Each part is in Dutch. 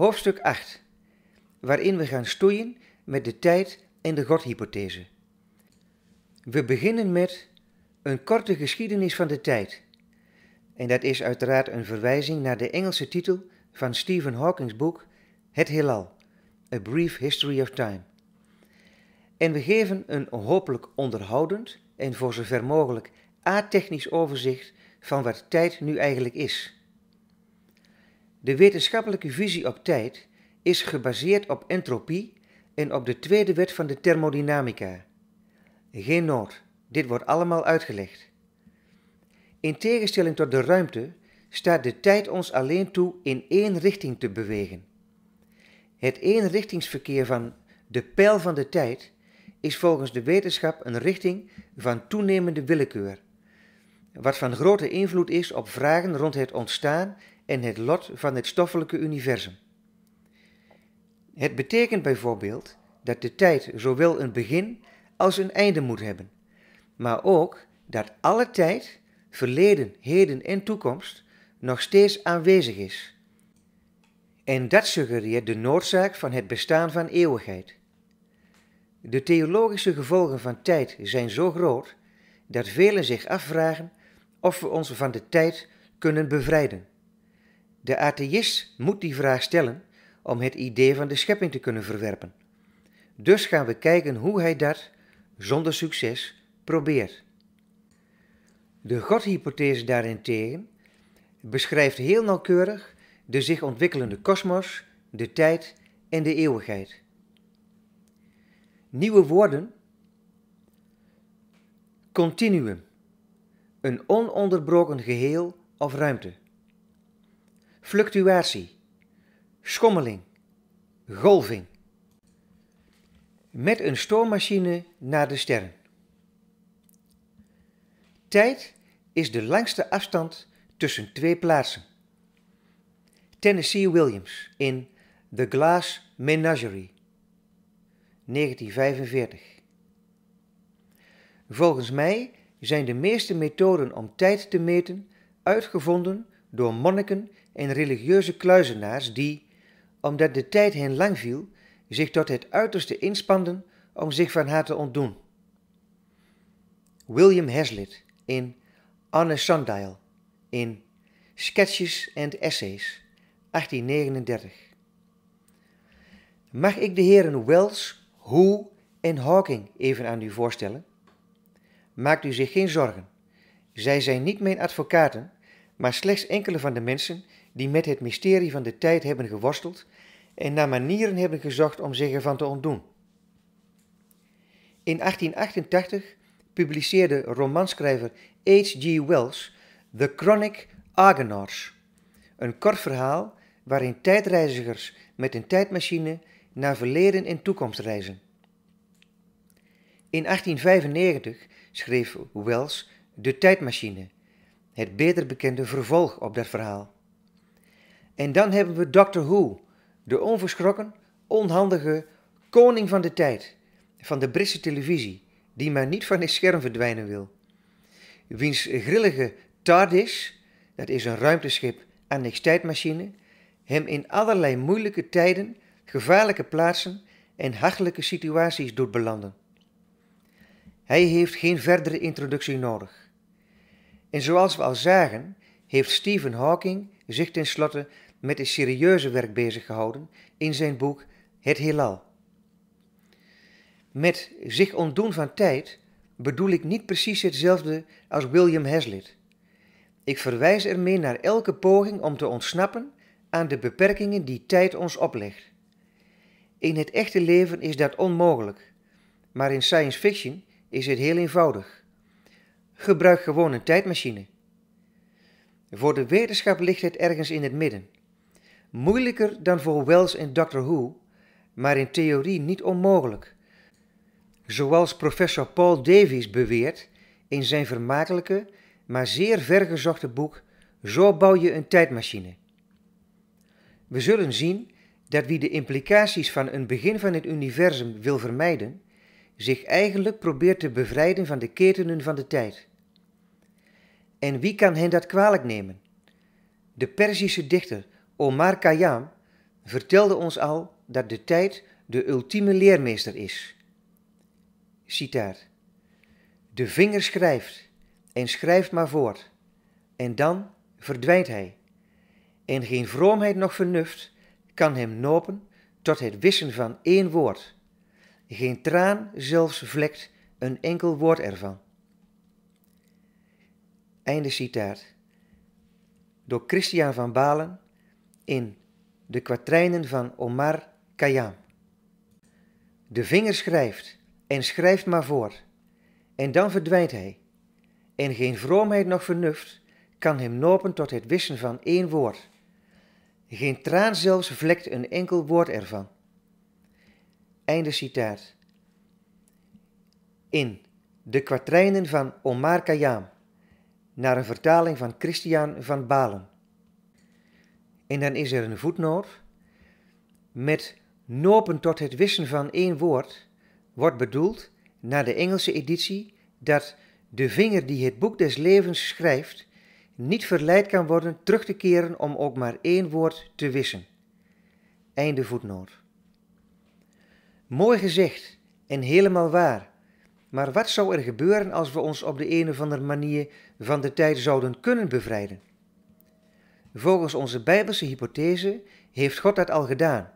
hoofdstuk 8, waarin we gaan stoeien met de tijd en de godhypothese. We beginnen met een korte geschiedenis van de tijd. En dat is uiteraard een verwijzing naar de Engelse titel van Stephen Hawking's boek Het Heelal, A Brief History of Time. En we geven een hopelijk onderhoudend en voor zover mogelijk atechnisch overzicht van wat tijd nu eigenlijk is. De wetenschappelijke visie op tijd is gebaseerd op entropie en op de tweede wet van de thermodynamica. Geen nood, dit wordt allemaal uitgelegd. In tegenstelling tot de ruimte staat de tijd ons alleen toe in één richting te bewegen. Het eenrichtingsverkeer van de pijl van de tijd is volgens de wetenschap een richting van toenemende willekeur, wat van grote invloed is op vragen rond het ontstaan en het lot van het stoffelijke universum. Het betekent bijvoorbeeld dat de tijd zowel een begin als een einde moet hebben, maar ook dat alle tijd, verleden, heden en toekomst nog steeds aanwezig is. En dat suggereert de noodzaak van het bestaan van eeuwigheid. De theologische gevolgen van tijd zijn zo groot dat velen zich afvragen of we ons van de tijd kunnen bevrijden. De atheïst moet die vraag stellen om het idee van de schepping te kunnen verwerpen. Dus gaan we kijken hoe hij dat, zonder succes, probeert. De godhypothese daarentegen beschrijft heel nauwkeurig de zich ontwikkelende kosmos, de tijd en de eeuwigheid. Nieuwe woorden. Continuum. Een ononderbroken geheel of ruimte fluctuatie, schommeling, golving. Met een stoommachine naar de sterren. Tijd is de langste afstand tussen twee plaatsen. Tennessee Williams in The Glass Menagerie, 1945. Volgens mij zijn de meeste methoden om tijd te meten uitgevonden door monniken en religieuze kluizenaars die, omdat de tijd hen lang viel, zich tot het uiterste inspanden om zich van haar te ontdoen. William Hazlitt in Anne Sundial in Sketches and Essays, 1839. Mag ik de heren Wells, Hoe en Hawking even aan u voorstellen? Maakt u zich geen zorgen. Zij zijn niet mijn advocaten, maar slechts enkele van de mensen die met het mysterie van de tijd hebben geworsteld en naar manieren hebben gezocht om zich ervan te ontdoen. In 1888 publiceerde romanschrijver H.G. Wells The Chronic Argonauts, een kort verhaal waarin tijdreizigers met een tijdmachine naar verleden en toekomst reizen. In 1895 schreef Wells De Tijdmachine, het beter bekende vervolg op dat verhaal. En dan hebben we Doctor Who, de onverschrokken, onhandige koning van de tijd van de Britse televisie, die maar niet van het scherm verdwijnen wil. Wiens grillige TARDIS, dat is een ruimteschip aan niks tijdmachine, hem in allerlei moeilijke tijden, gevaarlijke plaatsen en hachelijke situaties doet belanden. Hij heeft geen verdere introductie nodig. En zoals we al zagen, heeft Stephen Hawking zich tenslotte met het serieuze werk bezig gehouden in zijn boek Het Heelal. Met zich ontdoen van tijd bedoel ik niet precies hetzelfde als William Hazlitt. Ik verwijs ermee naar elke poging om te ontsnappen aan de beperkingen die tijd ons oplegt. In het echte leven is dat onmogelijk, maar in science fiction is het heel eenvoudig. Gebruik gewoon een tijdmachine. Voor de wetenschap ligt het ergens in het midden. Moeilijker dan voor Wells en Doctor Who, maar in theorie niet onmogelijk. Zoals professor Paul Davies beweert in zijn vermakelijke, maar zeer vergezochte boek Zo bouw je een tijdmachine. We zullen zien dat wie de implicaties van een begin van het universum wil vermijden, zich eigenlijk probeert te bevrijden van de ketenen van de tijd. En wie kan hen dat kwalijk nemen? De Perzische dichter Omar Khayyam vertelde ons al dat de tijd de ultieme leermeester is. Citaat. De vinger schrijft en schrijft maar voort. En dan verdwijnt hij. En geen vroomheid noch vernuft kan hem nopen tot het wissen van één woord. Geen traan zelfs vlekt een enkel woord ervan. Einde citaat. Door Christian van Balen in de kwatrijnen van Omar Khayyam. De vinger schrijft en schrijft maar voor, en dan verdwijnt hij. En geen vroomheid nog vernuft kan hem nopen tot het wissen van één woord. Geen traan zelfs vlekt een enkel woord ervan. Einde citaat. In De kwatrijnen van Omar Khayyam, naar een vertaling van Christian van Balen. En dan is er een voetnoot. Met nopen tot het wissen van één woord wordt bedoeld, naar de Engelse editie, dat de vinger die het boek des levens schrijft, niet verleid kan worden terug te keren om ook maar één woord te wissen. Einde voetnoot. Mooi gezegd en helemaal waar. Maar wat zou er gebeuren als we ons op de een of andere manier van de tijd zouden kunnen bevrijden? Volgens onze bijbelse hypothese heeft God dat al gedaan,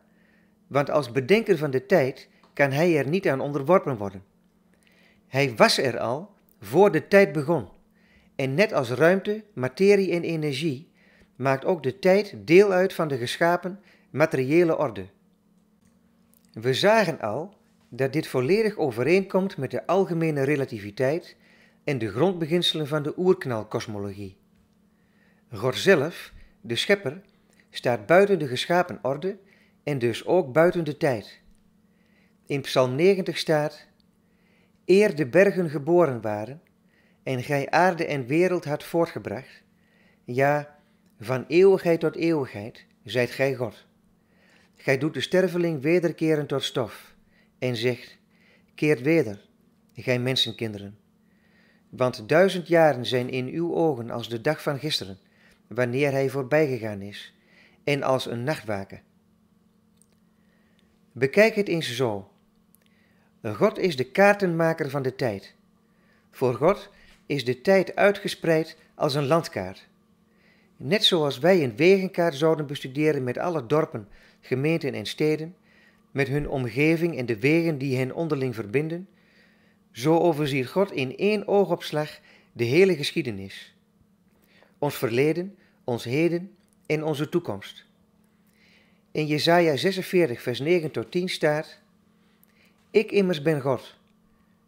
want als bedenker van de tijd kan hij er niet aan onderworpen worden. Hij was er al voor de tijd begon. En net als ruimte, materie en energie maakt ook de tijd deel uit van de geschapen materiële orde. We zagen al dat dit volledig overeenkomt met de algemene relativiteit en de grondbeginselen van de oerknalkosmologie. God zelf de schepper staat buiten de geschapen orde en dus ook buiten de tijd. In Psalm 90 staat: Eer de bergen geboren waren en gij aarde en wereld had voortgebracht, ja, van eeuwigheid tot eeuwigheid zijt gij God. Gij doet de sterveling wederkeren tot stof en zegt: Keert weder, gij mensenkinderen. Want duizend jaren zijn in uw ogen als de dag van gisteren, wanneer hij voorbijgegaan is en als een nachtwaken. Bekijk het eens zo. God is de kaartenmaker van de tijd. Voor God is de tijd uitgespreid als een landkaart. Net zoals wij een wegenkaart zouden bestuderen met alle dorpen, gemeenten en steden, met hun omgeving en de wegen die hen onderling verbinden, zo overziet God in één oogopslag de hele geschiedenis ons verleden, ons heden en onze toekomst. In Jesaja 46, vers 9 tot 10 staat: Ik immers ben God,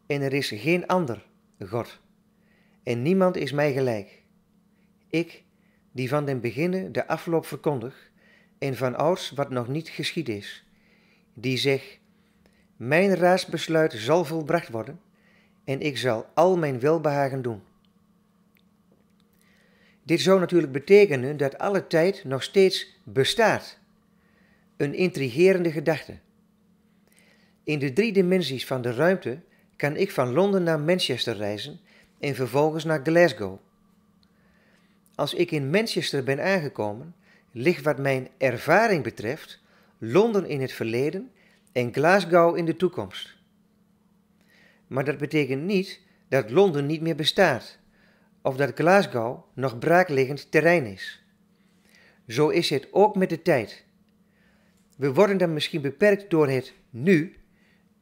en er is geen ander God, en niemand is mij gelijk. Ik, die van den beginne de afloop verkondig, en van ouds wat nog niet geschied is, die zeg: Mijn raadsbesluit zal volbracht worden, en ik zal al mijn welbehagen doen. Dit zou natuurlijk betekenen dat alle tijd nog steeds bestaat. Een intrigerende gedachte. In de drie dimensies van de ruimte kan ik van Londen naar Manchester reizen en vervolgens naar Glasgow. Als ik in Manchester ben aangekomen, ligt wat mijn ervaring betreft Londen in het verleden en Glasgow in de toekomst. Maar dat betekent niet dat Londen niet meer bestaat of dat Glasgow nog braakliggend terrein is. Zo is het ook met de tijd. We worden dan misschien beperkt door het nu,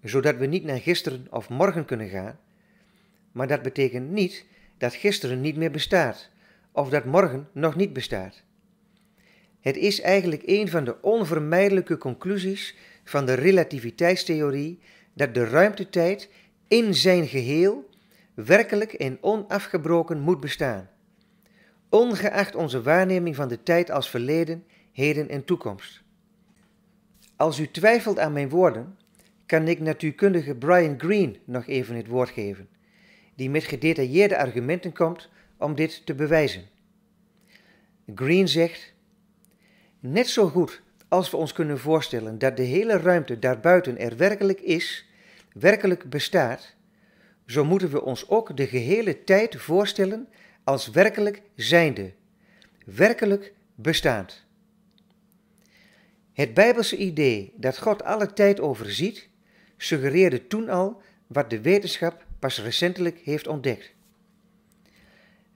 zodat we niet naar gisteren of morgen kunnen gaan, maar dat betekent niet dat gisteren niet meer bestaat of dat morgen nog niet bestaat. Het is eigenlijk een van de onvermijdelijke conclusies van de relativiteitstheorie dat de ruimtetijd in zijn geheel werkelijk en onafgebroken moet bestaan, ongeacht onze waarneming van de tijd als verleden, heden en toekomst. Als u twijfelt aan mijn woorden, kan ik natuurkundige Brian Green nog even het woord geven, die met gedetailleerde argumenten komt om dit te bewijzen. Green zegt: Net zo goed als we ons kunnen voorstellen dat de hele ruimte daarbuiten er werkelijk is, werkelijk bestaat, zo moeten we ons ook de gehele tijd voorstellen als werkelijk zijnde, werkelijk bestaand. Het Bijbelse idee dat God alle tijd overziet, suggereerde toen al wat de wetenschap pas recentelijk heeft ontdekt.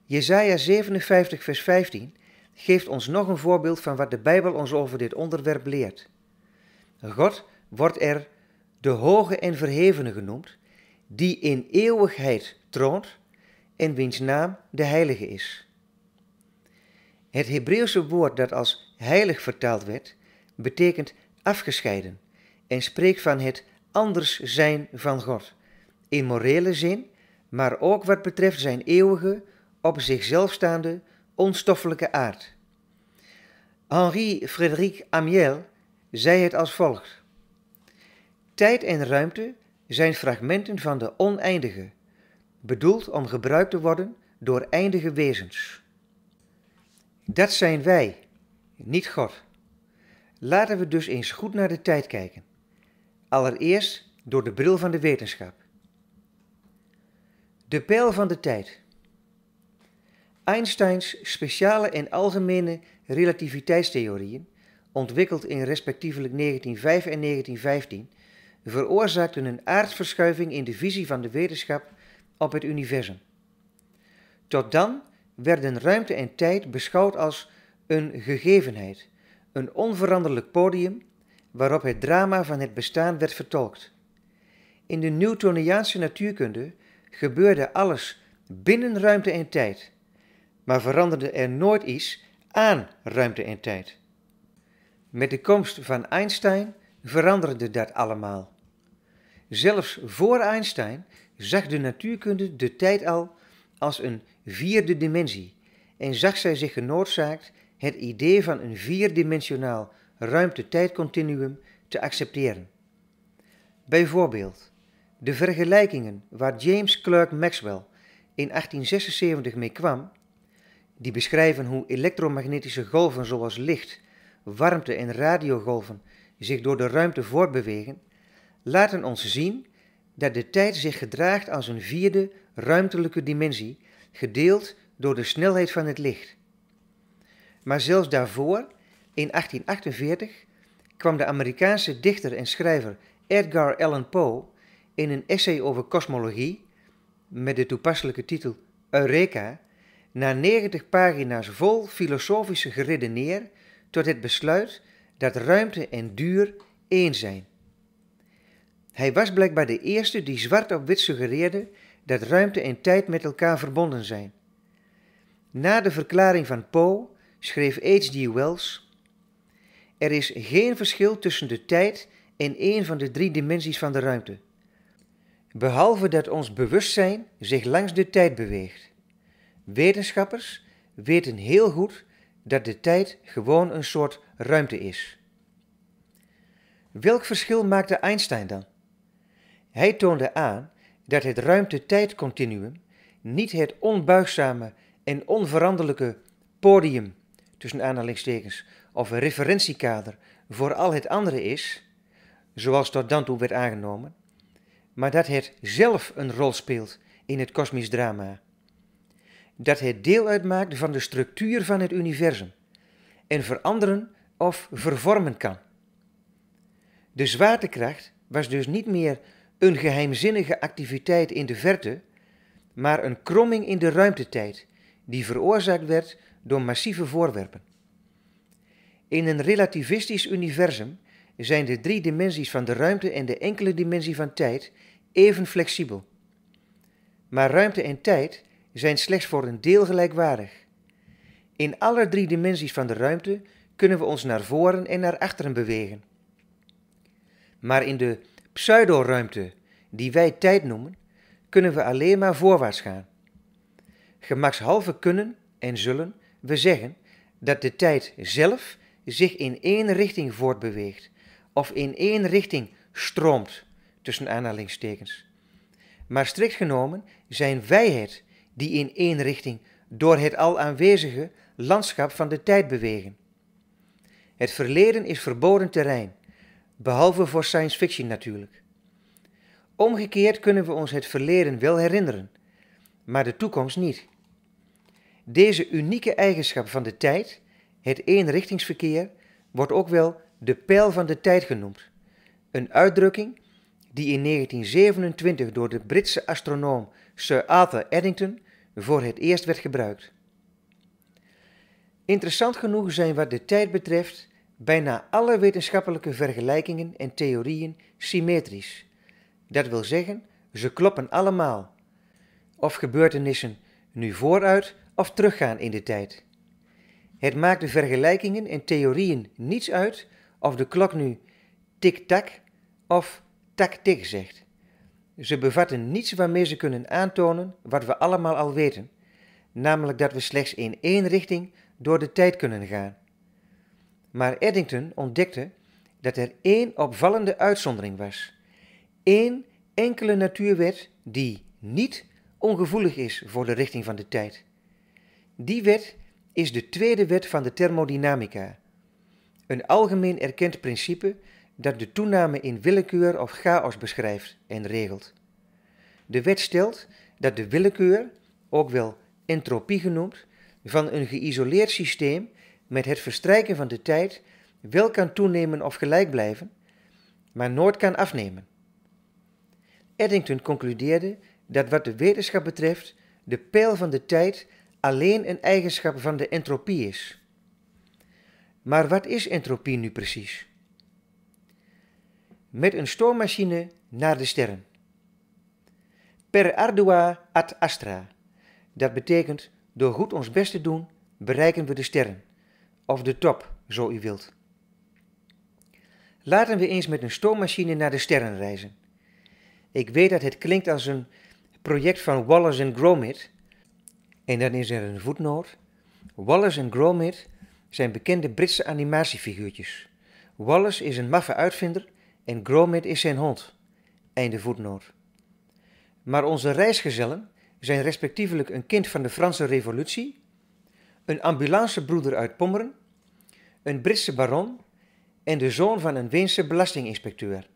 Jesaja 57, vers 15 geeft ons nog een voorbeeld van wat de Bijbel ons over dit onderwerp leert. God wordt er de hoge en verhevene genoemd, die in eeuwigheid troont en wiens naam de heilige is. Het Hebreeuwse woord dat als heilig vertaald werd, betekent afgescheiden en spreekt van het anders zijn van God, in morele zin, maar ook wat betreft zijn eeuwige, op zichzelf staande, onstoffelijke aard. Henri Frédéric Amiel zei het als volgt: Tijd en ruimte zijn fragmenten van de oneindige, bedoeld om gebruikt te worden door eindige wezens. Dat zijn wij, niet God. Laten we dus eens goed naar de tijd kijken. Allereerst door de bril van de wetenschap. De pijl van de tijd. Einsteins speciale en algemene relativiteitstheorieën, ontwikkeld in respectievelijk 1905 en 1915, veroorzaakten een aardverschuiving in de visie van de wetenschap op het universum. Tot dan werden ruimte en tijd beschouwd als een gegevenheid, een onveranderlijk podium waarop het drama van het bestaan werd vertolkt. In de Newtoniaanse natuurkunde gebeurde alles binnen ruimte en tijd, maar veranderde er nooit iets aan ruimte en tijd. Met de komst van Einstein veranderde dat allemaal. Zelfs voor Einstein zag de natuurkunde de tijd al als een vierde dimensie en zag zij zich genoodzaakt het idee van een vierdimensionaal ruimte-tijdcontinuum te accepteren. Bijvoorbeeld de vergelijkingen waar James Clerk Maxwell in 1876 mee kwam, die beschrijven hoe elektromagnetische golven zoals licht, warmte en radiogolven zich door de ruimte voortbewegen, laten ons zien dat de tijd zich gedraagt als een vierde ruimtelijke dimensie, gedeeld door de snelheid van het licht. Maar zelfs daarvoor, in 1848, kwam de Amerikaanse dichter en schrijver Edgar Allan Poe in een essay over kosmologie, met de toepasselijke titel Eureka, na 90 pagina's vol filosofische geredeneer tot het besluit dat ruimte en duur één zijn. Hij was blijkbaar de eerste die zwart op wit suggereerde dat ruimte en tijd met elkaar verbonden zijn. Na de verklaring van Poe schreef H.G. Wells: Er is geen verschil tussen de tijd en een van de drie dimensies van de ruimte, behalve dat ons bewustzijn zich langs de tijd beweegt. Wetenschappers weten heel goed dat de tijd gewoon een soort ruimte is. Welk verschil maakte Einstein dan? Hij toonde aan dat het ruimte-tijdcontinuum niet het onbuigzame en onveranderlijke podium tussen aanhalingstekens of referentiekader voor al het andere is, zoals tot dan toe werd aangenomen, maar dat het zelf een rol speelt in het kosmisch drama. Dat het deel uitmaakt van de structuur van het universum en veranderen of vervormen kan. De zwaartekracht was dus niet meer een geheimzinnige activiteit in de verte, maar een kromming in de ruimtetijd die veroorzaakt werd door massieve voorwerpen. In een relativistisch universum zijn de drie dimensies van de ruimte en de enkele dimensie van tijd even flexibel. Maar ruimte en tijd zijn slechts voor een deel gelijkwaardig. In alle drie dimensies van de ruimte kunnen we ons naar voren en naar achteren bewegen. Maar in de pseudo-ruimte die wij tijd noemen, kunnen we alleen maar voorwaarts gaan. Gemakshalve kunnen en zullen we zeggen dat de tijd zelf zich in één richting voortbeweegt of in één richting stroomt, tussen aanhalingstekens. Maar strikt genomen zijn wij het die in één richting door het al aanwezige landschap van de tijd bewegen. Het verleden is verboden terrein Behalve voor science fiction natuurlijk. Omgekeerd kunnen we ons het verleden wel herinneren, maar de toekomst niet. Deze unieke eigenschap van de tijd, het eenrichtingsverkeer, wordt ook wel de pijl van de tijd genoemd. Een uitdrukking die in 1927 door de Britse astronoom Sir Arthur Eddington voor het eerst werd gebruikt. Interessant genoeg zijn wat de tijd betreft bijna alle wetenschappelijke vergelijkingen en theorieën symmetrisch. Dat wil zeggen, ze kloppen allemaal. Of gebeurtenissen nu vooruit of teruggaan in de tijd. Het maakt de vergelijkingen en theorieën niets uit of de klok nu tik-tak of tak-tik zegt. Ze bevatten niets waarmee ze kunnen aantonen wat we allemaal al weten, namelijk dat we slechts in één richting door de tijd kunnen gaan. Maar Eddington ontdekte dat er één opvallende uitzondering was. Eén enkele natuurwet die niet ongevoelig is voor de richting van de tijd. Die wet is de tweede wet van de thermodynamica. Een algemeen erkend principe dat de toename in willekeur of chaos beschrijft en regelt. De wet stelt dat de willekeur, ook wel entropie genoemd, van een geïsoleerd systeem met het verstrijken van de tijd wel kan toenemen of gelijk blijven, maar nooit kan afnemen. Eddington concludeerde dat wat de wetenschap betreft de pijl van de tijd alleen een eigenschap van de entropie is. Maar wat is entropie nu precies? Met een stoommachine naar de sterren. Per ardua ad astra. Dat betekent, door goed ons best te doen, bereiken we de sterren of de top, zo u wilt. Laten we eens met een stoommachine naar de sterren reizen. Ik weet dat het klinkt als een project van Wallace en Gromit. En dan is er een voetnoot. Wallace en Gromit zijn bekende Britse animatiefiguurtjes. Wallace is een maffe uitvinder en Gromit is zijn hond. Einde voetnoot. Maar onze reisgezellen zijn respectievelijk een kind van de Franse Revolutie, een ambulancebroeder uit Pommeren een Britse baron en de zoon van een Weense belastinginspecteur.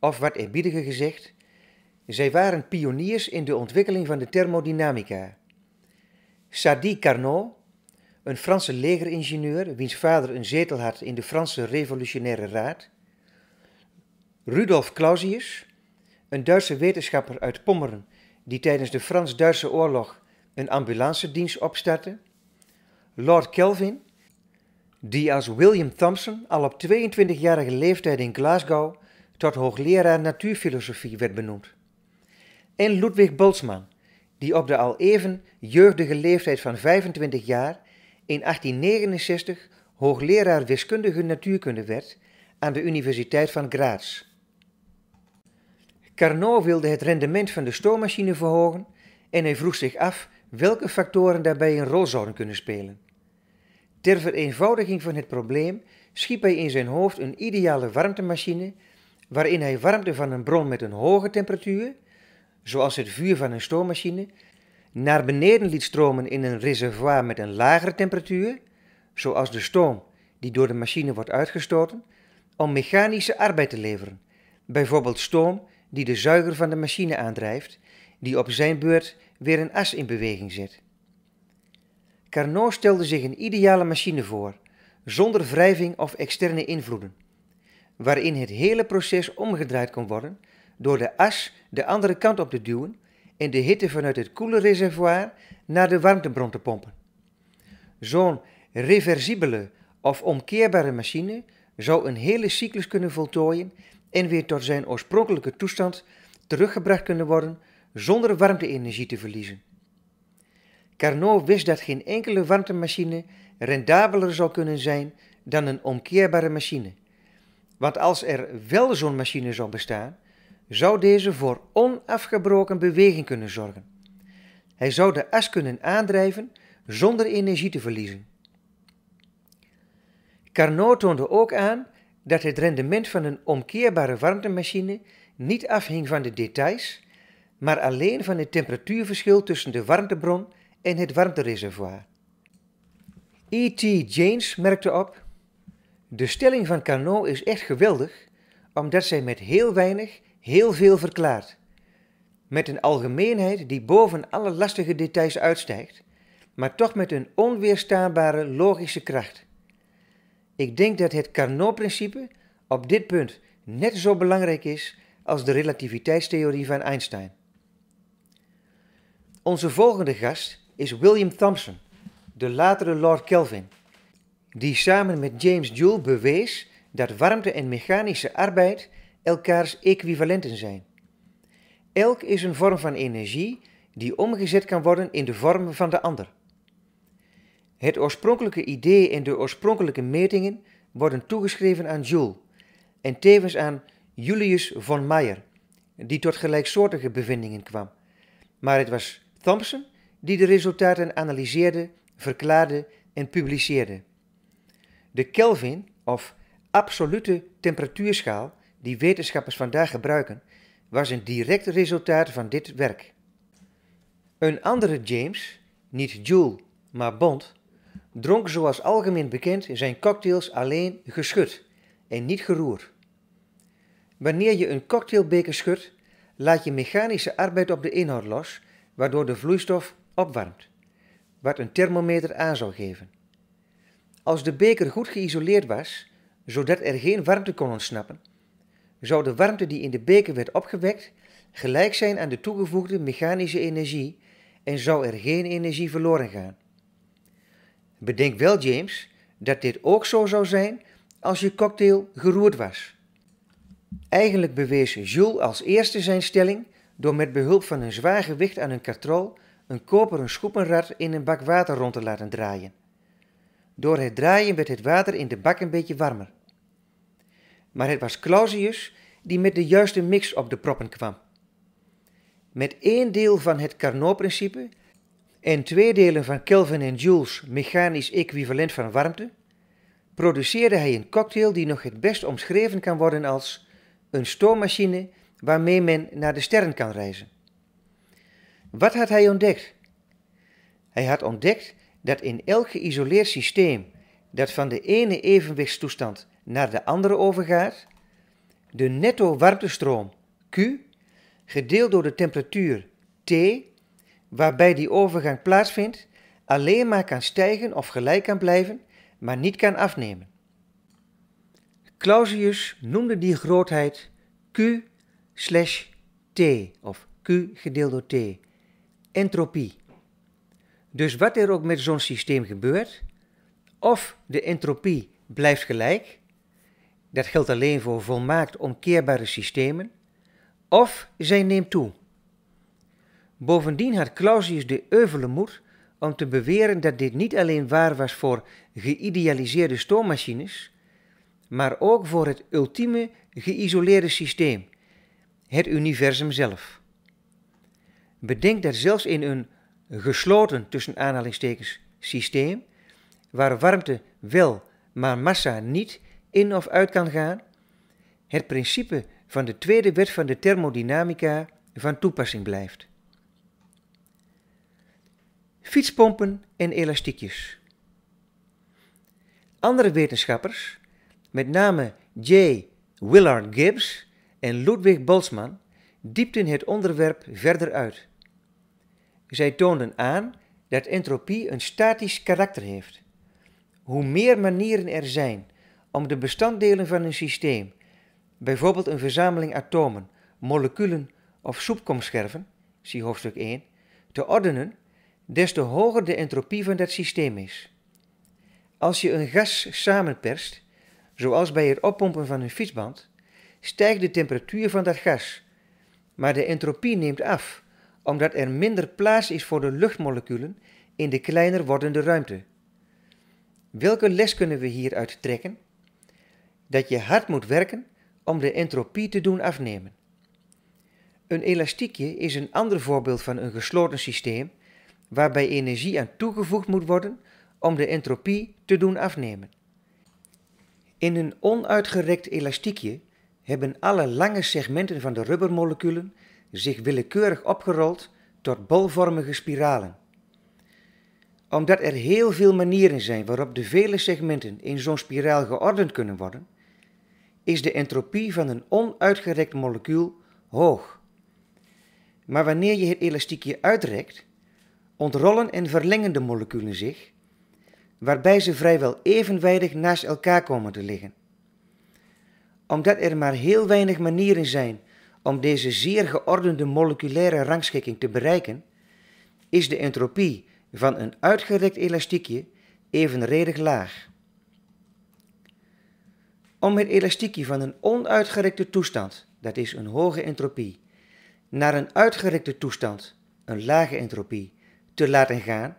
Of wat eerbiediger gezegd, zij waren pioniers in de ontwikkeling van de thermodynamica. Sadi Carnot, een Franse legeringenieur wiens vader een zetel had in de Franse Revolutionaire Raad. Rudolf Clausius, een Duitse wetenschapper uit Pommeren die tijdens de Frans-Duitse oorlog een ambulancedienst opstartte. Lord Kelvin, die als William Thompson al op 22-jarige leeftijd in Glasgow tot hoogleraar natuurfilosofie werd benoemd. En Ludwig Boltzmann, die op de al even jeugdige leeftijd van 25 jaar in 1869 hoogleraar wiskundige natuurkunde werd aan de Universiteit van Graz. Carnot wilde het rendement van de stoommachine verhogen en hij vroeg zich af welke factoren daarbij een rol zouden kunnen spelen. Ter vereenvoudiging van het probleem schiep hij in zijn hoofd een ideale warmtemachine waarin hij warmte van een bron met een hoge temperatuur, zoals het vuur van een stoommachine, naar beneden liet stromen in een reservoir met een lagere temperatuur, zoals de stoom die door de machine wordt uitgestoten, om mechanische arbeid te leveren, bijvoorbeeld stoom die de zuiger van de machine aandrijft, die op zijn beurt weer een as in beweging zet. Carnot stelde zich een ideale machine voor, zonder wrijving of externe invloeden, waarin het hele proces omgedraaid kon worden door de as de andere kant op te duwen en de hitte vanuit het koele reservoir naar de warmtebron te pompen. Zo'n reversibele of omkeerbare machine zou een hele cyclus kunnen voltooien en weer tot zijn oorspronkelijke toestand teruggebracht kunnen worden zonder warmte-energie te verliezen. Carnot wist dat geen enkele warmtemachine rendabeler zou kunnen zijn dan een omkeerbare machine. Want als er wel zo'n machine zou bestaan, zou deze voor onafgebroken beweging kunnen zorgen. Hij zou de as kunnen aandrijven zonder energie te verliezen. Carnot toonde ook aan dat het rendement van een omkeerbare warmtemachine niet afhing van de details, maar alleen van het temperatuurverschil tussen de warmtebron en het warmtereservoir. E.T. James merkte op: De stelling van Carnot is echt geweldig, omdat zij met heel weinig heel veel verklaart. Met een algemeenheid die boven alle lastige details uitstijgt, maar toch met een onweerstaanbare logische kracht. Ik denk dat het Carnot-principe op dit punt net zo belangrijk is als de relativiteitstheorie van Einstein. Onze volgende gast is William Thompson, de latere Lord Kelvin, die samen met James Joule bewees dat warmte en mechanische arbeid elkaars equivalenten zijn. Elk is een vorm van energie die omgezet kan worden in de vorm van de ander. Het oorspronkelijke idee en de oorspronkelijke metingen worden toegeschreven aan Joule en tevens aan Julius von Meyer, die tot gelijksoortige bevindingen kwam. Maar het was Thomson die de resultaten analyseerde, verklaarde en publiceerde. De Kelvin, of absolute temperatuurschaal, die wetenschappers vandaag gebruiken, was een direct resultaat van dit werk. Een andere James, niet Joule, maar Bond, dronk zoals algemeen bekend zijn cocktails alleen geschud en niet geroerd. Wanneer je een cocktailbeker schudt, laat je mechanische arbeid op de inhoud los, waardoor de vloeistof wat een thermometer aan zou geven. Als de beker goed geïsoleerd was, zodat er geen warmte kon ontsnappen, zou de warmte die in de beker werd opgewekt gelijk zijn aan de toegevoegde mechanische energie en zou er geen energie verloren gaan. Bedenk wel, James, dat dit ook zo zou zijn als je cocktail geroerd was. Eigenlijk bewees Jules als eerste zijn stelling door met behulp van een zwaar gewicht aan een katrol een koperen schoepenrad in een bak water rond te laten draaien. Door het draaien werd het water in de bak een beetje warmer. Maar het was Clausius die met de juiste mix op de proppen kwam. Met één deel van het Carnot-principe en twee delen van Kelvin en Joule's mechanisch equivalent van warmte, produceerde hij een cocktail die nog het best omschreven kan worden als een stoommachine waarmee men naar de sterren kan reizen. Wat had hij ontdekt? Hij had ontdekt dat in elk geïsoleerd systeem dat van de ene evenwichtstoestand naar de andere overgaat, de netto warmtestroom Q gedeeld door de temperatuur T, waarbij die overgang plaatsvindt, alleen maar kan stijgen of gelijk kan blijven, maar niet kan afnemen. Clausius noemde die grootheid Q T of Q gedeeld door T entropie. Dus wat er ook met zo'n systeem gebeurt, of de entropie blijft gelijk, dat geldt alleen voor volmaakt omkeerbare systemen, of zij neemt toe. Bovendien had Clausius de euvele moed om te beweren dat dit niet alleen waar was voor geïdealiseerde stoommachines, maar ook voor het ultieme geïsoleerde systeem, het universum zelf. Bedenk dat zelfs in een gesloten tussen aanhalingstekens systeem, waar warmte wel, maar massa niet in of uit kan gaan, het principe van de tweede wet van de thermodynamica van toepassing blijft. Fietspompen en elastiekjes. Andere wetenschappers, met name J. Willard Gibbs en Ludwig Boltzmann, diepten het onderwerp verder uit. Zij toonden aan dat entropie een statisch karakter heeft. Hoe meer manieren er zijn om de bestanddelen van een systeem, bijvoorbeeld een verzameling atomen, moleculen of soepkomscherven, zie hoofdstuk 1, te ordenen, des te hoger de entropie van dat systeem is. Als je een gas samenperst, zoals bij het oppompen van een fietsband, stijgt de temperatuur van dat gas, maar de entropie neemt af omdat er minder plaats is voor de luchtmoleculen in de kleiner wordende ruimte. Welke les kunnen we hieruit trekken? Dat je hard moet werken om de entropie te doen afnemen. Een elastiekje is een ander voorbeeld van een gesloten systeem waarbij energie aan toegevoegd moet worden om de entropie te doen afnemen. In een onuitgerekt elastiekje hebben alle lange segmenten van de rubbermoleculen zich willekeurig opgerold tot bolvormige spiralen. Omdat er heel veel manieren zijn waarop de vele segmenten in zo'n spiraal geordend kunnen worden, is de entropie van een onuitgerekt molecuul hoog. Maar wanneer je het elastiekje uitrekt, ontrollen en verlengen de moleculen zich, waarbij ze vrijwel evenwijdig naast elkaar komen te liggen. Omdat er maar heel weinig manieren zijn om deze zeer geordende moleculaire rangschikking te bereiken, is de entropie van een uitgerekt elastiekje evenredig laag. Om het elastiekje van een onuitgerekte toestand, dat is een hoge entropie, naar een uitgerekte toestand, een lage entropie, te laten gaan,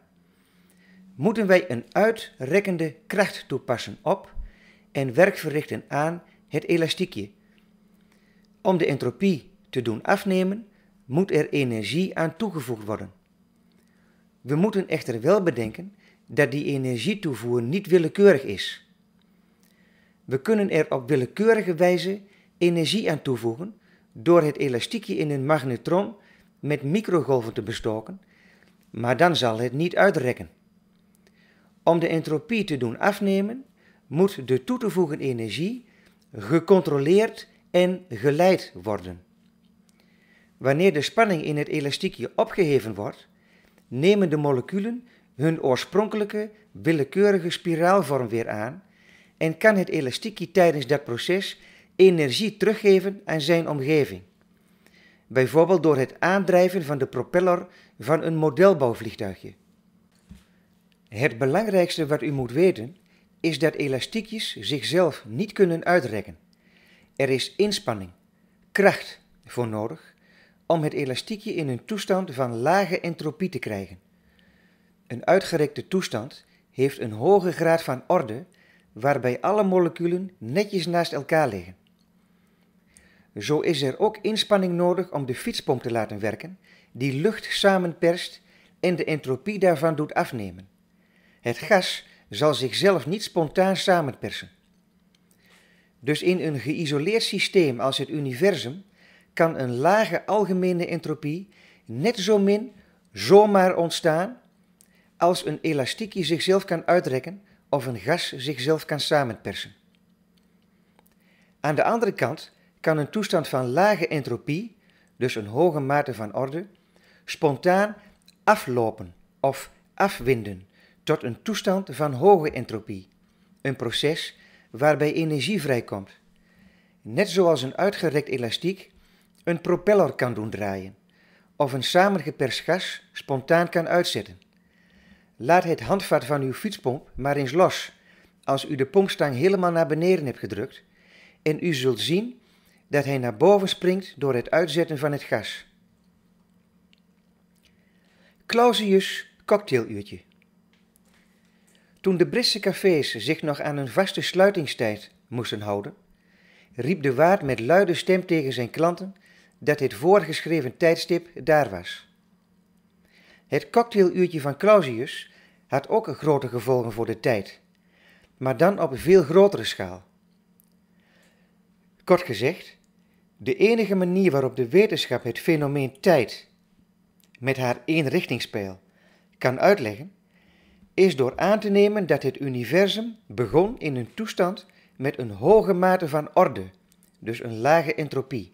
moeten wij een uitrekkende kracht toepassen op en werk verrichten aan het elastiekje om de entropie te doen afnemen, moet er energie aan toegevoegd worden. We moeten echter wel bedenken dat die energietoevoer niet willekeurig is. We kunnen er op willekeurige wijze energie aan toevoegen door het elastiekje in een magnetron met microgolven te bestoken, maar dan zal het niet uitrekken. Om de entropie te doen afnemen, moet de toe te voegen energie gecontroleerd en geleid worden. Wanneer de spanning in het elastiekje opgeheven wordt, nemen de moleculen hun oorspronkelijke willekeurige spiraalvorm weer aan en kan het elastiekje tijdens dat proces energie teruggeven aan zijn omgeving. Bijvoorbeeld door het aandrijven van de propeller van een modelbouwvliegtuigje. Het belangrijkste wat u moet weten is dat elastiekjes zichzelf niet kunnen uitrekken. Er is inspanning, kracht voor nodig om het elastiekje in een toestand van lage entropie te krijgen. Een uitgerekte toestand heeft een hoge graad van orde waarbij alle moleculen netjes naast elkaar liggen. Zo is er ook inspanning nodig om de fietspomp te laten werken, die lucht samenperst en de entropie daarvan doet afnemen. Het gas zal zichzelf niet spontaan samenpersen. Dus in een geïsoleerd systeem als het universum kan een lage algemene entropie net zo min zomaar ontstaan als een elastiekje zichzelf kan uitrekken of een gas zichzelf kan samenpersen. Aan de andere kant kan een toestand van lage entropie, dus een hoge mate van orde, spontaan aflopen of afwinden tot een toestand van hoge entropie, een proces waarbij energie vrijkomt. Net zoals een uitgerekt elastiek een propeller kan doen draaien of een samengeperst gas spontaan kan uitzetten. Laat het handvat van uw fietspomp maar eens los als u de pompstang helemaal naar beneden hebt gedrukt en u zult zien dat hij naar boven springt door het uitzetten van het gas. Clausius Cocktailuurtje toen de Britse cafés zich nog aan een vaste sluitingstijd moesten houden, riep de waard met luide stem tegen zijn klanten dat het voorgeschreven tijdstip daar was. Het cocktailuurtje van Clausius had ook grote gevolgen voor de tijd, maar dan op een veel grotere schaal. Kort gezegd, de enige manier waarop de wetenschap het fenomeen tijd met haar eenrichtingspijl kan uitleggen, is door aan te nemen dat het universum begon in een toestand met een hoge mate van orde, dus een lage entropie.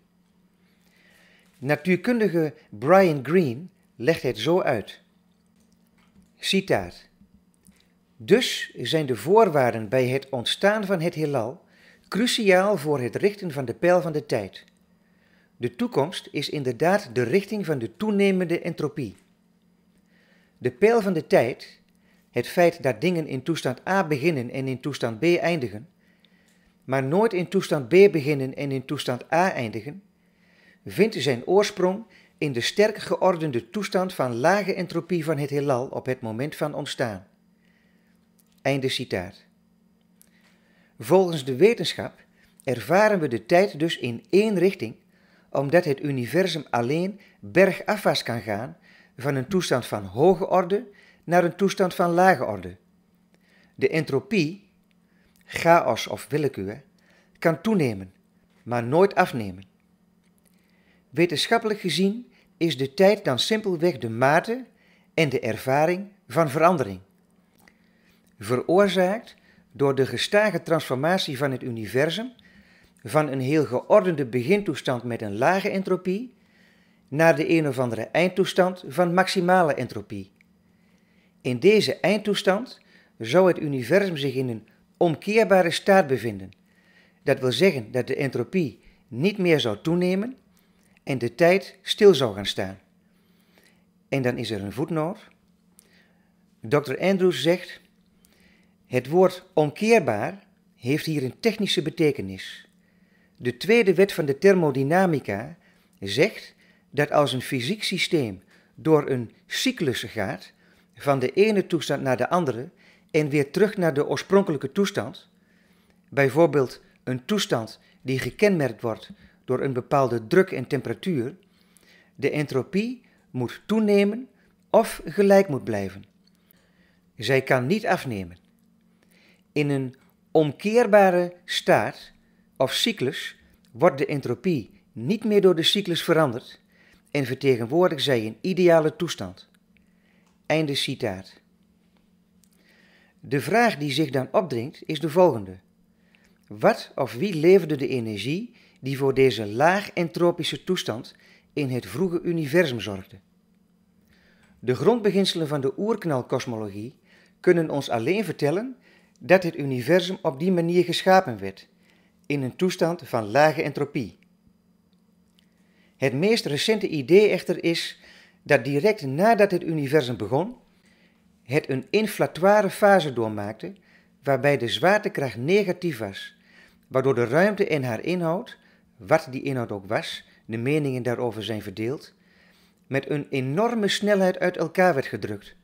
Natuurkundige Brian Greene legt het zo uit. Citaat. Dus zijn de voorwaarden bij het ontstaan van het heelal cruciaal voor het richten van de pijl van de tijd. De toekomst is inderdaad de richting van de toenemende entropie. De pijl van de tijd het feit dat dingen in toestand A beginnen en in toestand B eindigen, maar nooit in toestand B beginnen en in toestand A eindigen, vindt zijn oorsprong in de sterk geordende toestand van lage entropie van het heelal op het moment van ontstaan. Einde citaat. Volgens de wetenschap ervaren we de tijd dus in één richting, omdat het universum alleen bergafwaarts kan gaan van een toestand van hoge orde naar een toestand van lage orde. De entropie, chaos of willekeur, kan toenemen, maar nooit afnemen. Wetenschappelijk gezien is de tijd dan simpelweg de mate en de ervaring van verandering. Veroorzaakt door de gestage transformatie van het universum van een heel geordende begintoestand met een lage entropie naar de een of andere eindtoestand van maximale entropie in deze eindtoestand zou het universum zich in een omkeerbare staat bevinden. Dat wil zeggen dat de entropie niet meer zou toenemen en de tijd stil zou gaan staan. En dan is er een voetnoot. Dr. Andrews zegt: Het woord omkeerbaar heeft hier een technische betekenis. De tweede wet van de thermodynamica zegt dat als een fysiek systeem door een cyclus gaat, van de ene toestand naar de andere en weer terug naar de oorspronkelijke toestand. Bijvoorbeeld een toestand die gekenmerkt wordt door een bepaalde druk en temperatuur. De entropie moet toenemen of gelijk moet blijven. Zij kan niet afnemen. In een omkeerbare staat of cyclus wordt de entropie niet meer door de cyclus veranderd en vertegenwoordigt zij een ideale toestand. Einde citaat. De vraag die zich dan opdringt is de volgende. Wat of wie leverde de energie die voor deze laag entropische toestand in het vroege universum zorgde? De grondbeginselen van de oerknalkosmologie kunnen ons alleen vertellen dat het universum op die manier geschapen werd, in een toestand van lage entropie. Het meest recente idee echter is dat direct nadat het universum begon, het een inflatoire fase doormaakte waarbij de zwaartekracht negatief was, waardoor de ruimte en haar inhoud, wat die inhoud ook was, de meningen daarover zijn verdeeld, met een enorme snelheid uit elkaar werd gedrukt.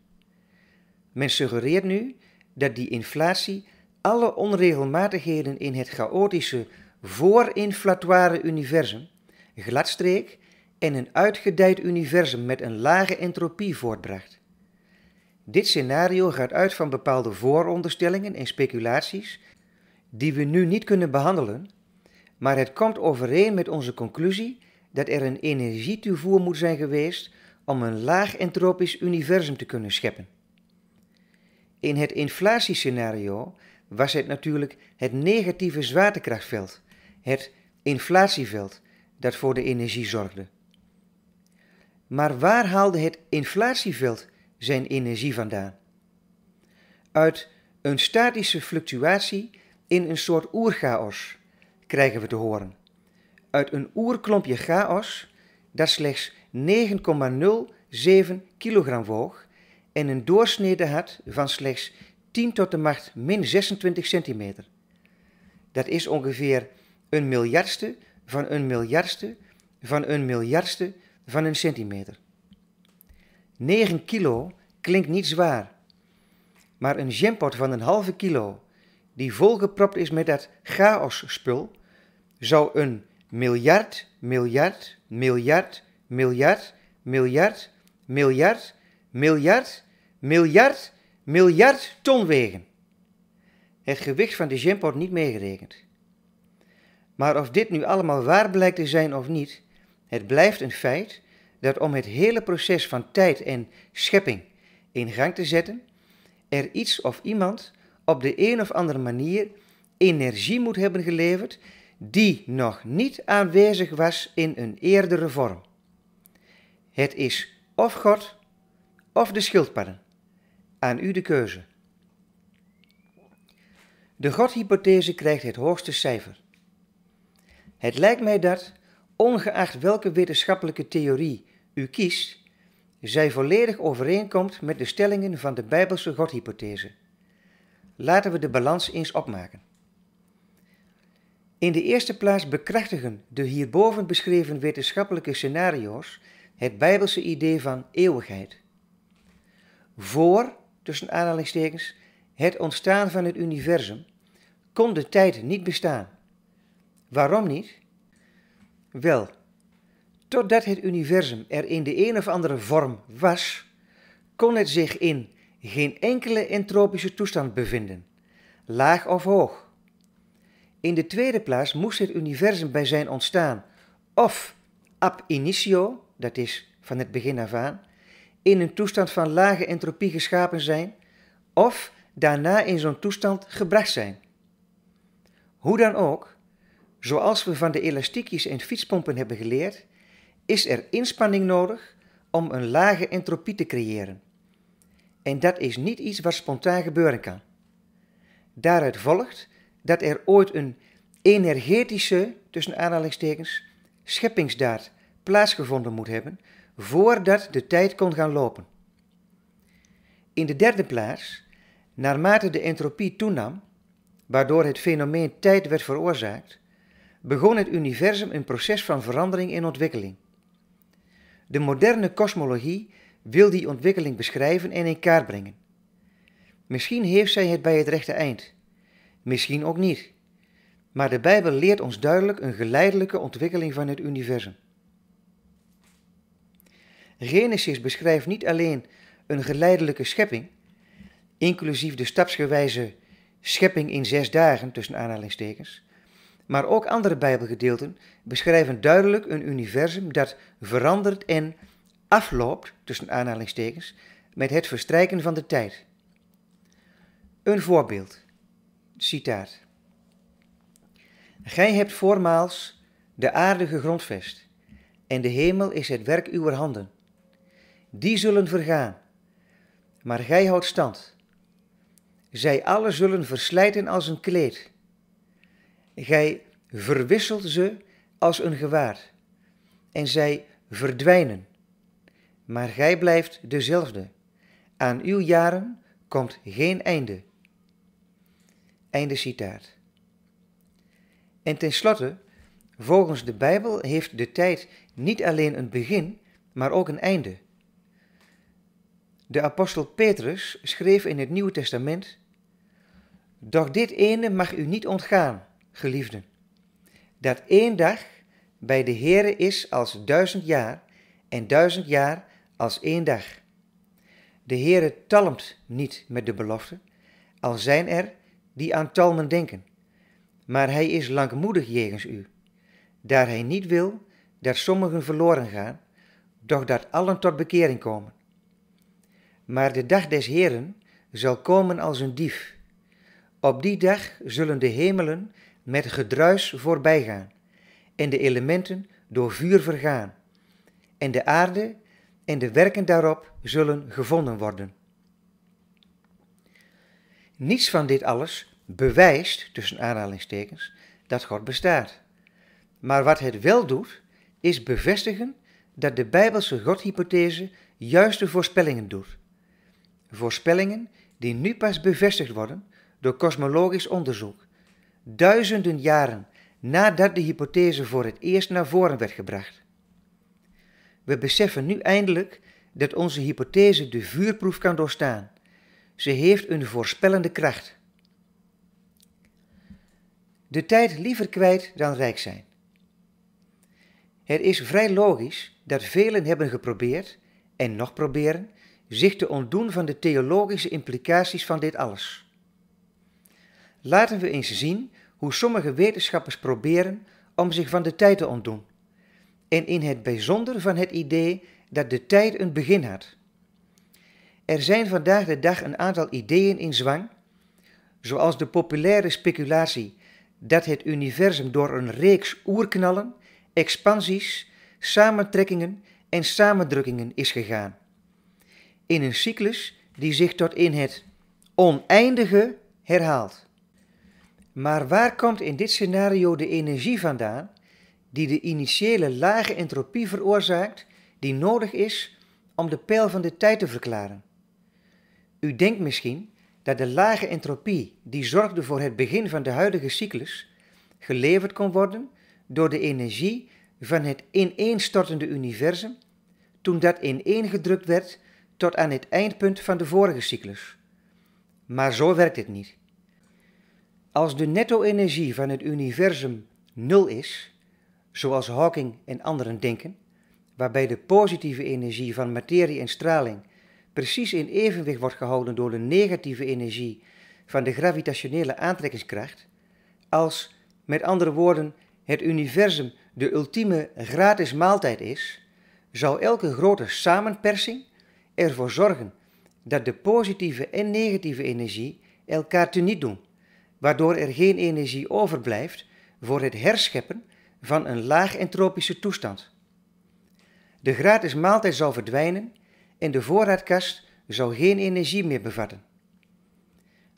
Men suggereert nu dat die inflatie alle onregelmatigheden in het chaotische voorinflatoire universum gladstreek en een uitgedijd universum met een lage entropie voortbracht. Dit scenario gaat uit van bepaalde vooronderstellingen en speculaties die we nu niet kunnen behandelen, maar het komt overeen met onze conclusie dat er een energietoevoer moet zijn geweest om een laag entropisch universum te kunnen scheppen. In het inflatiescenario was het natuurlijk het negatieve zwaartekrachtveld, het inflatieveld, dat voor de energie zorgde. Maar waar haalde het inflatieveld zijn energie vandaan? Uit een statische fluctuatie in een soort oerchaos, krijgen we te horen. Uit een oerklompje chaos dat slechts 9,07 kilogram woog en een doorsnede had van slechts 10 tot de macht min 26 centimeter. Dat is ongeveer een miljardste van een miljardste van een miljardste van een centimeter. 9 kilo klinkt niet zwaar, maar een jampot van een halve kilo die volgepropt is met dat chaosspul zou een miljard, miljard, miljard, miljard, miljard, miljard, miljard, miljard, miljard ton wegen. Het gewicht van de jampot niet meegerekend. Maar of dit nu allemaal waar blijkt te zijn of niet, het blijft een feit dat om het hele proces van tijd en schepping in gang te zetten, er iets of iemand op de een of andere manier energie moet hebben geleverd die nog niet aanwezig was in een eerdere vorm. Het is of God of de schildpadden. Aan u de keuze. De Godhypothese krijgt het hoogste cijfer. Het lijkt mij dat ongeacht welke wetenschappelijke theorie u kiest, zij volledig overeenkomt met de stellingen van de Bijbelse Godhypothese. Laten we de balans eens opmaken. In de eerste plaats bekrachtigen de hierboven beschreven wetenschappelijke scenario's het Bijbelse idee van eeuwigheid. Voor, tussen aanhalingstekens, het ontstaan van het universum kon de tijd niet bestaan. Waarom niet? Wel, totdat het universum er in de een of andere vorm was, kon het zich in geen enkele entropische toestand bevinden, laag of hoog. In de tweede plaats moest het universum bij zijn ontstaan of ab initio, dat is van het begin af aan, in een toestand van lage entropie geschapen zijn of daarna in zo'n toestand gebracht zijn. Hoe dan ook, Zoals we van de elastiekjes en fietspompen hebben geleerd, is er inspanning nodig om een lage entropie te creëren. En dat is niet iets wat spontaan gebeuren kan. Daaruit volgt dat er ooit een energetische, tussen aanhalingstekens, scheppingsdaad plaatsgevonden moet hebben voordat de tijd kon gaan lopen. In de derde plaats, naarmate de entropie toenam, waardoor het fenomeen tijd werd veroorzaakt, begon het universum een proces van verandering en ontwikkeling. De moderne kosmologie wil die ontwikkeling beschrijven en in kaart brengen. Misschien heeft zij het bij het rechte eind, misschien ook niet. Maar de Bijbel leert ons duidelijk een geleidelijke ontwikkeling van het universum. Genesis beschrijft niet alleen een geleidelijke schepping, inclusief de stapsgewijze schepping in zes dagen tussen aanhalingstekens, maar ook andere Bijbelgedeelten beschrijven duidelijk een universum dat verandert en afloopt, tussen aanhalingstekens, met het verstrijken van de tijd. Een voorbeeld, citaat. Gij hebt voormaals de aarde gegrondvest, en de hemel is het werk uw handen. Die zullen vergaan, maar gij houdt stand. Zij alle zullen verslijten als een kleed. Gij verwisselt ze als een gewaar en zij verdwijnen. Maar gij blijft dezelfde. Aan uw jaren komt geen einde. Einde citaat. En tenslotte, volgens de Bijbel heeft de tijd niet alleen een begin, maar ook een einde. De apostel Petrus schreef in het Nieuwe Testament: Doch dit ene mag u niet ontgaan geliefden, dat één dag bij de Heere is als duizend jaar en duizend jaar als één dag. De Heere talmt niet met de belofte, al zijn er die aan talmen denken. Maar hij is langmoedig jegens u, daar hij niet wil dat sommigen verloren gaan, doch dat allen tot bekering komen. Maar de dag des Heeren zal komen als een dief. Op die dag zullen de hemelen met gedruis voorbijgaan en de elementen door vuur vergaan en de aarde en de werken daarop zullen gevonden worden. Niets van dit alles bewijst, tussen aanhalingstekens, dat God bestaat. Maar wat het wel doet, is bevestigen dat de Bijbelse Godhypothese juiste voorspellingen doet. Voorspellingen die nu pas bevestigd worden door kosmologisch onderzoek duizenden jaren nadat de hypothese voor het eerst naar voren werd gebracht. We beseffen nu eindelijk dat onze hypothese de vuurproef kan doorstaan. Ze heeft een voorspellende kracht. De tijd liever kwijt dan rijk zijn. Het is vrij logisch dat velen hebben geprobeerd en nog proberen zich te ontdoen van de theologische implicaties van dit alles. Laten we eens zien hoe sommige wetenschappers proberen om zich van de tijd te ontdoen. En in het bijzonder van het idee dat de tijd een begin had. Er zijn vandaag de dag een aantal ideeën in zwang, zoals de populaire speculatie dat het universum door een reeks oerknallen, expansies, samentrekkingen en samendrukkingen is gegaan. In een cyclus die zich tot in het oneindige herhaalt. Maar waar komt in dit scenario de energie vandaan die de initiële lage entropie veroorzaakt die nodig is om de pijl van de tijd te verklaren? U denkt misschien dat de lage entropie die zorgde voor het begin van de huidige cyclus geleverd kon worden door de energie van het ineenstortende universum toen dat ineengedrukt werd tot aan het eindpunt van de vorige cyclus. Maar zo werkt het niet. Als de netto-energie van het universum nul is, zoals Hawking en anderen denken, waarbij de positieve energie van materie en straling precies in evenwicht wordt gehouden door de negatieve energie van de gravitationele aantrekkingskracht, als met andere woorden het universum de ultieme gratis maaltijd is, zou elke grote samenpersing ervoor zorgen dat de positieve en negatieve energie elkaar teniet doen waardoor er geen energie overblijft voor het herscheppen van een laag-entropische toestand. De gratis maaltijd zou verdwijnen en de voorraadkast zou geen energie meer bevatten.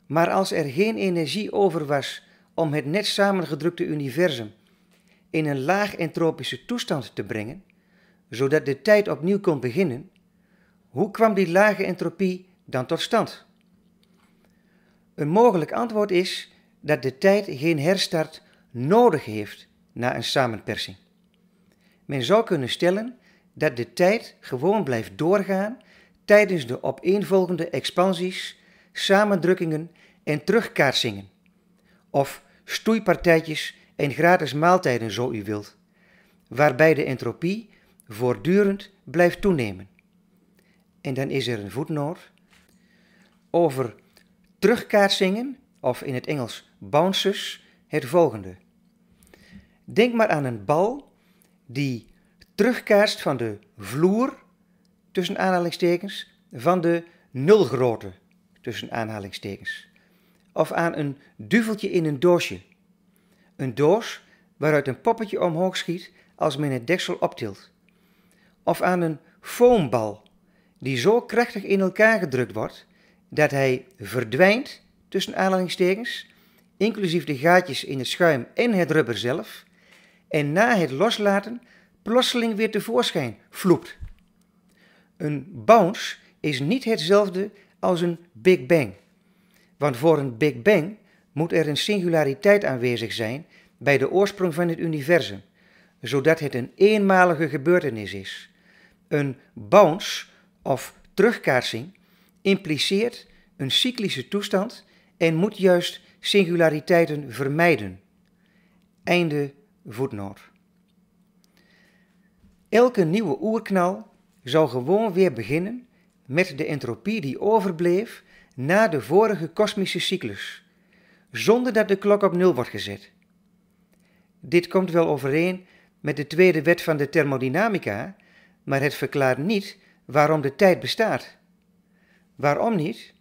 Maar als er geen energie over was om het net samengedrukte universum in een laag-entropische toestand te brengen, zodat de tijd opnieuw kon beginnen, hoe kwam die lage entropie dan tot stand? Een mogelijk antwoord is dat de tijd geen herstart nodig heeft na een samenpersing. Men zou kunnen stellen dat de tijd gewoon blijft doorgaan tijdens de opeenvolgende expansies, samendrukkingen en terugkaarsingen. Of stoeipartijtjes en gratis maaltijden, zo u wilt, waarbij de entropie voortdurend blijft toenemen. En dan is er een voetnoot over terugkaarsingen, of in het Engels bouncers het volgende. Denk maar aan een bal die terugkaatst van de vloer, tussen aanhalingstekens, van de nulgrootte, tussen aanhalingstekens. Of aan een duveltje in een doosje. Een doos waaruit een poppetje omhoog schiet als men het deksel optilt. Of aan een foambal die zo krachtig in elkaar gedrukt wordt dat hij verdwijnt, tussen aanhalingstekens, inclusief de gaatjes in het schuim en het rubber zelf, en na het loslaten plotseling weer tevoorschijn vloept. Een bounce is niet hetzelfde als een Big Bang. Want voor een Big Bang moet er een singulariteit aanwezig zijn bij de oorsprong van het universum, zodat het een eenmalige gebeurtenis is. Een bounce of terugkaarsing impliceert een cyclische toestand en moet juist singulariteiten vermijden. Einde voetnoot. Elke nieuwe oerknal zou gewoon weer beginnen met de entropie die overbleef na de vorige kosmische cyclus, zonder dat de klok op nul wordt gezet. Dit komt wel overeen met de tweede wet van de thermodynamica, maar het verklaart niet waarom de tijd bestaat. Waarom niet?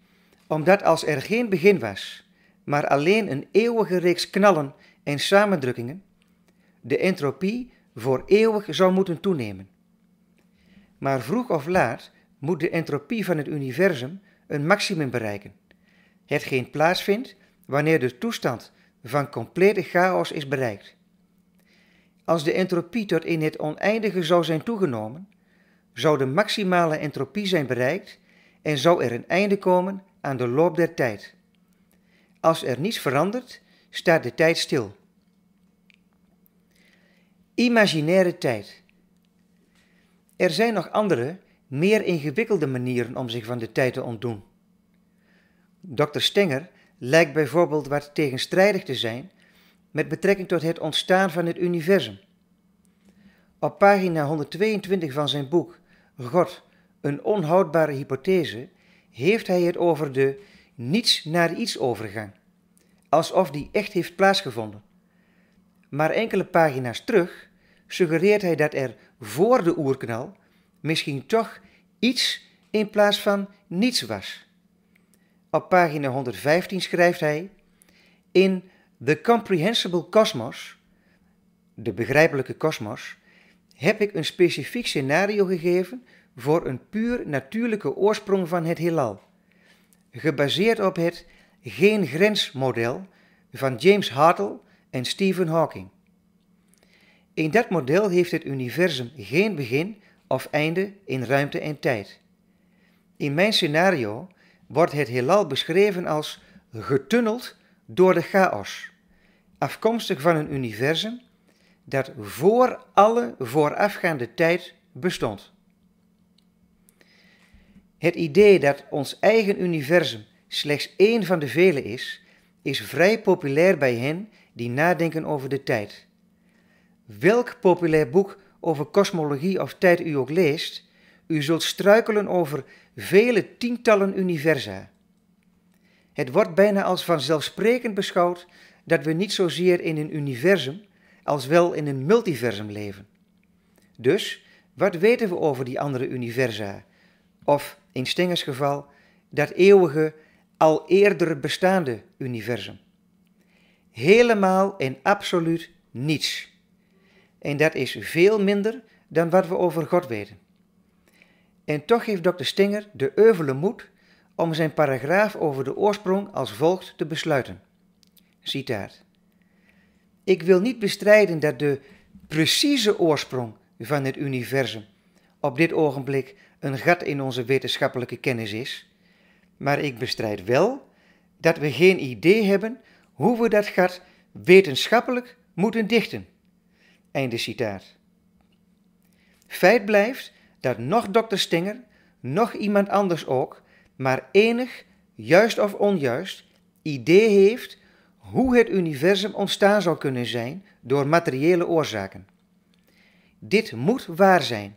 Omdat als er geen begin was, maar alleen een eeuwige reeks knallen en samendrukkingen, de entropie voor eeuwig zou moeten toenemen. Maar vroeg of laat moet de entropie van het universum een maximum bereiken, hetgeen plaatsvindt wanneer de toestand van complete chaos is bereikt. Als de entropie tot in het oneindige zou zijn toegenomen, zou de maximale entropie zijn bereikt en zou er een einde komen aan de loop der tijd. Als er niets verandert, staat de tijd stil. Imaginaire tijd. Er zijn nog andere, meer ingewikkelde manieren om zich van de tijd te ontdoen. Dr. Stenger lijkt bijvoorbeeld wat tegenstrijdig te zijn met betrekking tot het ontstaan van het universum. Op pagina 122 van zijn boek God, een onhoudbare hypothese, heeft hij het over de niets naar iets overgang, alsof die echt heeft plaatsgevonden. Maar enkele pagina's terug suggereert hij dat er voor de oerknal misschien toch iets in plaats van niets was. Op pagina 115 schrijft hij: In The Comprehensible Cosmos, de begrijpelijke kosmos, heb ik een specifiek scenario gegeven voor een puur natuurlijke oorsprong van het heelal, gebaseerd op het geen grensmodel van James Hartle en Stephen Hawking. In dat model heeft het universum geen begin of einde in ruimte en tijd. In mijn scenario wordt het heelal beschreven als getunneld door de chaos, afkomstig van een universum dat voor alle voorafgaande tijd bestond. Het idee dat ons eigen universum slechts één van de vele is, is vrij populair bij hen die nadenken over de tijd. Welk populair boek over kosmologie of tijd u ook leest, u zult struikelen over vele tientallen universa. Het wordt bijna als vanzelfsprekend beschouwd dat we niet zozeer in een universum als wel in een multiversum leven. Dus wat weten we over die andere universa? Of in Stingers geval, dat eeuwige, al eerder bestaande universum. Helemaal en absoluut niets. En dat is veel minder dan wat we over God weten. En toch heeft dokter Stinger de euvele moed om zijn paragraaf over de oorsprong als volgt te besluiten. Citaat. Ik wil niet bestrijden dat de precieze oorsprong van het universum op dit ogenblik een gat in onze wetenschappelijke kennis is, maar ik bestrijd wel dat we geen idee hebben hoe we dat gat wetenschappelijk moeten dichten. Einde citaat. Feit blijft dat nog dokter Stinger, nog iemand anders ook, maar enig, juist of onjuist, idee heeft hoe het universum ontstaan zou kunnen zijn door materiële oorzaken. Dit moet waar zijn.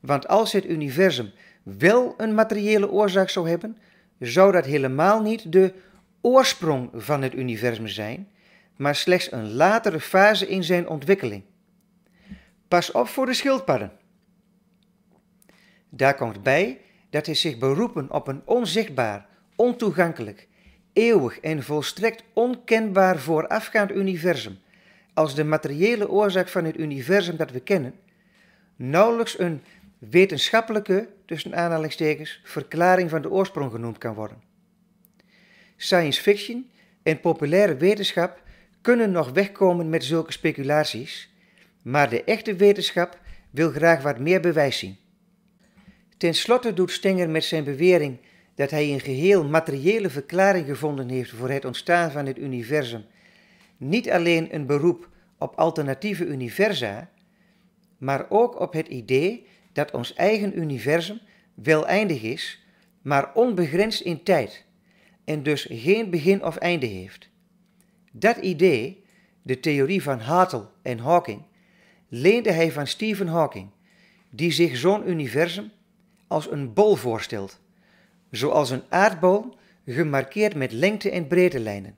Want als het universum wel een materiële oorzaak zou hebben, zou dat helemaal niet de oorsprong van het universum zijn, maar slechts een latere fase in zijn ontwikkeling. Pas op voor de schildpadden. Daar komt bij dat hij zich beroepen op een onzichtbaar, ontoegankelijk, eeuwig en volstrekt onkenbaar voorafgaand universum, als de materiële oorzaak van het universum dat we kennen, nauwelijks een wetenschappelijke, tussen aanhalingstekens, verklaring van de oorsprong genoemd kan worden. Science fiction en populaire wetenschap kunnen nog wegkomen met zulke speculaties, maar de echte wetenschap wil graag wat meer bewijs zien. Ten slotte doet Stenger met zijn bewering dat hij een geheel materiële verklaring gevonden heeft voor het ontstaan van het universum niet alleen een beroep op alternatieve universa, maar ook op het idee dat ons eigen universum wel eindig is, maar onbegrensd in tijd en dus geen begin of einde heeft. Dat idee, de theorie van Hartle en Hawking, leende hij van Stephen Hawking, die zich zo'n universum als een bol voorstelt, zoals een aardbol gemarkeerd met lengte- en breedtelijnen.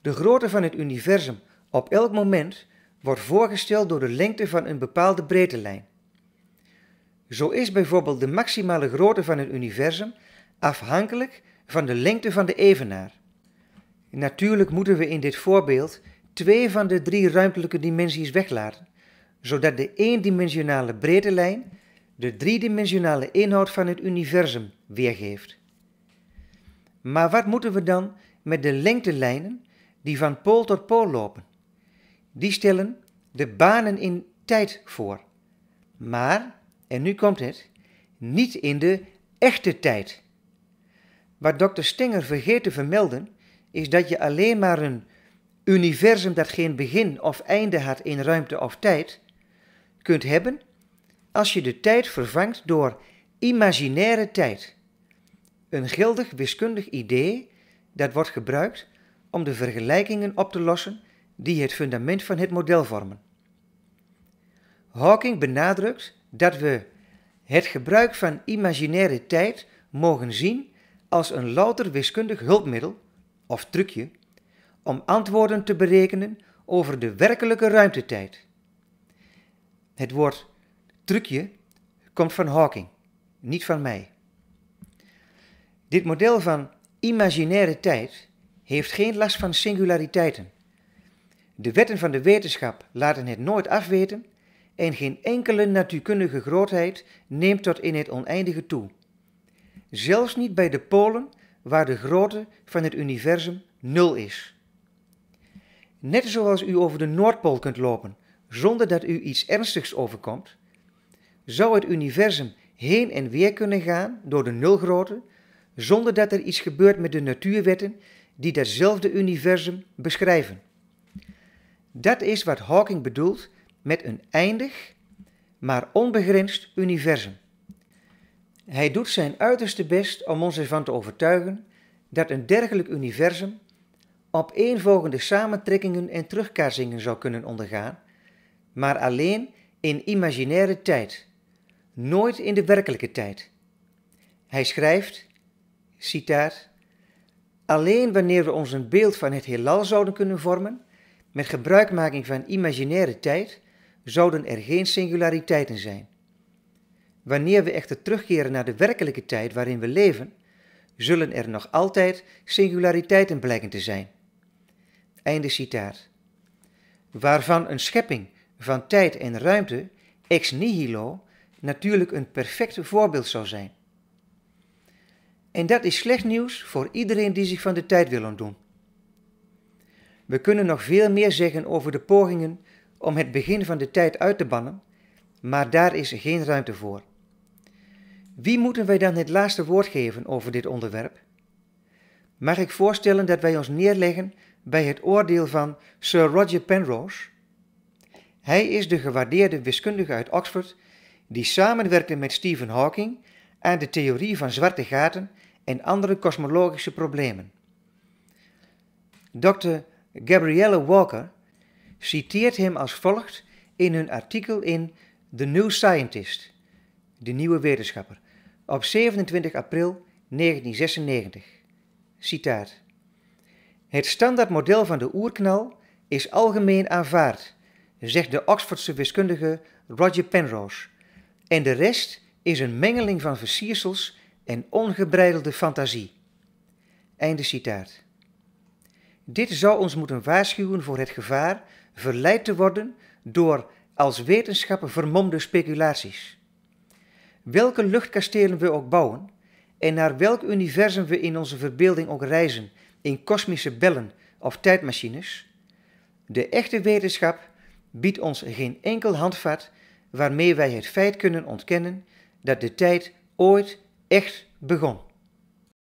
De grootte van het universum op elk moment wordt voorgesteld door de lengte van een bepaalde breedtelijn. Zo is bijvoorbeeld de maximale grootte van het universum afhankelijk van de lengte van de evenaar. Natuurlijk moeten we in dit voorbeeld twee van de drie ruimtelijke dimensies weglaten, zodat de eendimensionale brede lijn de driedimensionale inhoud van het universum weergeeft. Maar wat moeten we dan met de lengtelijnen die van pool tot pool lopen? Die stellen de banen in tijd voor. Maar en nu komt het. Niet in de echte tijd. Wat dokter Stenger vergeet te vermelden, is dat je alleen maar een universum dat geen begin of einde had in ruimte of tijd, kunt hebben als je de tijd vervangt door imaginaire tijd. Een geldig wiskundig idee dat wordt gebruikt om de vergelijkingen op te lossen die het fundament van het model vormen. Hawking benadrukt dat we het gebruik van imaginaire tijd mogen zien als een louter wiskundig hulpmiddel of trucje om antwoorden te berekenen over de werkelijke ruimtetijd. Het woord trucje komt van Hawking, niet van mij. Dit model van imaginaire tijd heeft geen last van singulariteiten. De wetten van de wetenschap laten het nooit afweten en geen enkele natuurkundige grootheid neemt tot in het oneindige toe. Zelfs niet bij de polen, waar de grootte van het universum nul is. Net zoals u over de Noordpool kunt lopen zonder dat u iets ernstigs overkomt, zou het universum heen en weer kunnen gaan door de nulgrootte, zonder dat er iets gebeurt met de natuurwetten die datzelfde universum beschrijven. Dat is wat Hawking bedoelt met een eindig, maar onbegrensd universum. Hij doet zijn uiterste best om ons ervan te overtuigen dat een dergelijk universum op eenvolgende samentrekkingen en terugkaarsingen zou kunnen ondergaan, maar alleen in imaginaire tijd, nooit in de werkelijke tijd. Hij schrijft, citaat, alleen wanneer we ons een beeld van het heelal zouden kunnen vormen, met gebruikmaking van imaginaire tijd, zouden er geen singulariteiten zijn. Wanneer we echter terugkeren naar de werkelijke tijd waarin we leven, zullen er nog altijd singulariteiten blijken te zijn. Einde citaat. Waarvan een schepping van tijd en ruimte, ex nihilo, natuurlijk een perfect voorbeeld zou zijn. En dat is slecht nieuws voor iedereen die zich van de tijd wil ontdoen. We kunnen nog veel meer zeggen over de pogingen om het begin van de tijd uit te bannen, maar daar is geen ruimte voor. Wie moeten wij dan het laatste woord geven over dit onderwerp? Mag ik voorstellen dat wij ons neerleggen bij het oordeel van Sir Roger Penrose? Hij is de gewaardeerde wiskundige uit Oxford die samenwerkte met Stephen Hawking aan de theorie van zwarte gaten en andere kosmologische problemen. Dr. Gabrielle Walker citeert hem als volgt in hun artikel in The New Scientist, de nieuwe wetenschapper, op 27 april 1996. Citaat. Het standaardmodel van de oerknal is algemeen aanvaard, zegt de Oxfordse wiskundige Roger Penrose, en de rest is een mengeling van versiersels en ongebreidelde fantasie. Einde citaat. Dit zou ons moeten waarschuwen voor het gevaar verleid te worden door als wetenschappen vermomde speculaties. Welke luchtkastelen we ook bouwen en naar welk universum we in onze verbeelding ook reizen, in kosmische bellen of tijdmachines, de echte wetenschap biedt ons geen enkel handvat waarmee wij het feit kunnen ontkennen dat de tijd ooit echt begon.